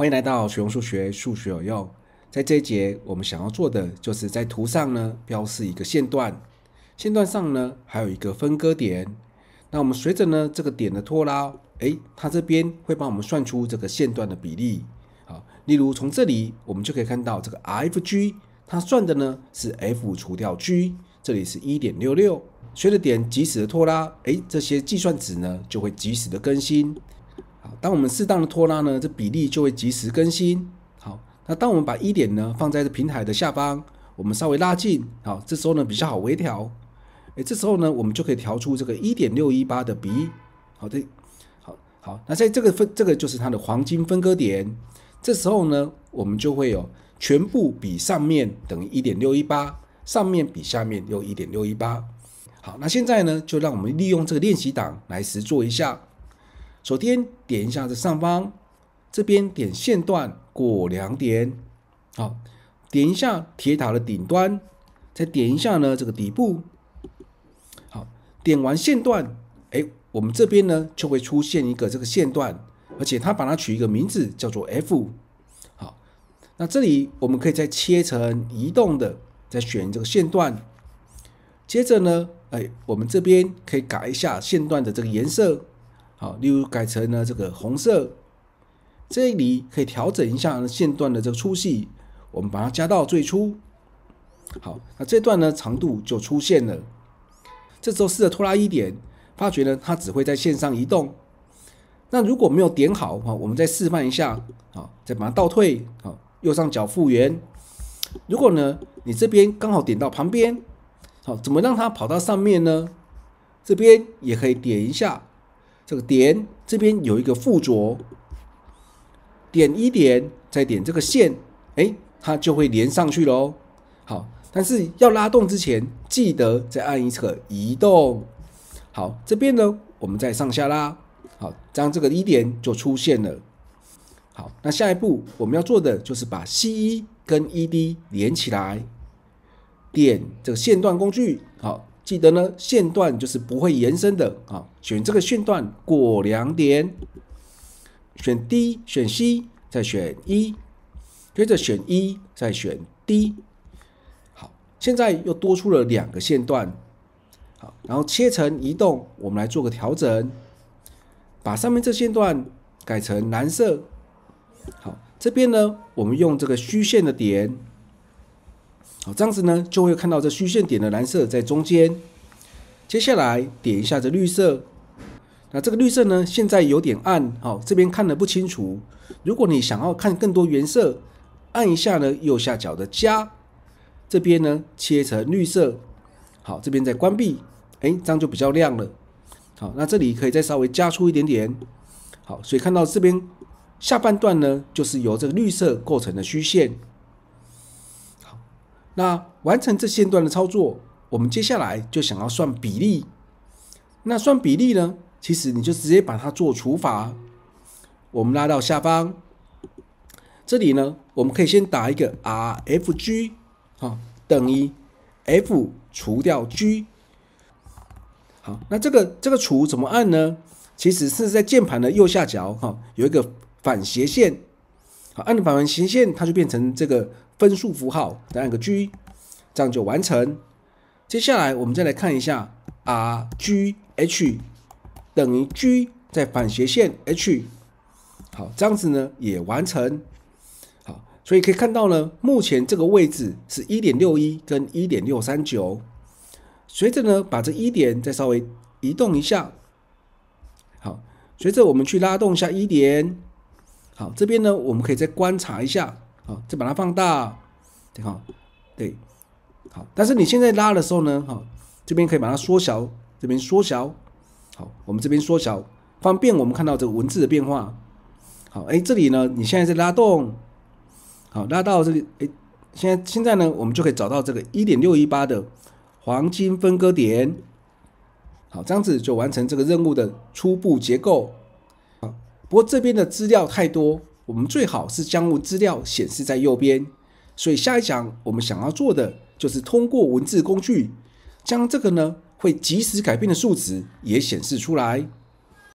欢迎来到实用数学，数学有用。在这一节，我们想要做的就是在图上呢标示一个线段，线段上呢还有一个分割点。那我们随着呢这个点的拖拉，哎，它这边会帮我们算出这个线段的比例。好，例如从这里我们就可以看到这个 FG，它算的呢是 F 除掉 G，这里是1.66。随着点及时的拖拉，哎，这些计算值呢就会及时的更新。当我们适当的拖拉呢，这比例就会及时更新。好，那当我们把一点呢放在这平台的下方，我们稍微拉近，好，这时候呢比较好微调。哎，这时候呢我们就可以调出这个一点六一八的比。好的，好好，那在这个分这个就是它的黄金分割点。这时候呢我们就会有全部比上面等于一点六一八，上面比下面又一点六一八。好，那现在呢就让我们利用这个练习档来实做一下。首先点一下这上方这边点线段过两点，好，点一下铁塔的顶端，再点一下呢这个底部，好，点完线段，哎，我们这边呢就会出现一个这个线段，而且它把它取一个名字叫做 F，好，那这里我们可以再切成移动的，再选这个线段，接着呢，哎，我们这边可以改一下线段的这个颜色。好，例如改成呢这个红色，这里可以调整一下线段的这个粗细。我们把它加到最粗。好，那这段呢长度就出现了。这时候试着拖拉一点，发觉呢它只会在线上移动。那如果没有点好哈，我们再示范一下。好，再把它倒退。好，右上角复原。如果呢你这边刚好点到旁边，好，怎么让它跑到上面呢？这边也可以点一下。这个点这边有一个附着，点一点再点这个线，哎，它就会连上去喽。好，但是要拉动之前，记得再按一个移动。好，这边呢，我们再上下拉，好，这样这个一点就出现了。好，那下一步我们要做的就是把 C 一跟 E D 连起来，点这个线段工具，好。记得呢，线段就是不会延伸的啊。选这个线段过两点，选 D，选 C，再选一，接着选一，再选 D。好，现在又多出了两个线段。好，然后切成移动，我们来做个调整，把上面这线段改成蓝色。好，这边呢，我们用这个虚线的点。好，这样子呢，就会看到这虚线点的蓝色在中间。接下来点一下这绿色，那这个绿色呢，现在有点暗，好，这边看的不清楚。如果你想要看更多原色，按一下呢右下角的加，这边呢切成绿色，好，这边再关闭，哎，这样就比较亮了。好，那这里可以再稍微加粗一点点。好，所以看到这边下半段呢，就是由这个绿色构成的虚线。那完成这线段的操作，我们接下来就想要算比例。那算比例呢？其实你就直接把它做除法。我们拉到下方，这里呢，我们可以先打一个 R F G，好，等于 F 除掉 G。好，那这个这个除怎么按呢？其实是在键盘的右下角，哈，有一个反斜线，好，按的反斜线，它就变成这个。分数符号再按个 G，这样就完成。接下来我们再来看一下 R G H 等于 G 在反斜线 H，好，这样子呢也完成。好，所以可以看到呢，目前这个位置是1.61跟1.639。随着呢把这一点再稍微移动一下，好，随着我们去拉动一下一点，好，这边呢我们可以再观察一下。再把它放大，对好，对，好。但是你现在拉的时候呢，哈，这边可以把它缩小，这边缩小，好，我们这边缩小，方便我们看到这个文字的变化。好，哎，这里呢，你现在在拉动，好，拉到这里，哎，现在现在呢，我们就可以找到这个一点六一八的黄金分割点。好，这样子就完成这个任务的初步结构。啊，不过这边的资料太多。我们最好是将文字资料显示在右边，所以下一讲我们想要做的就是通过文字工具，将这个呢会及时改变的数值也显示出来。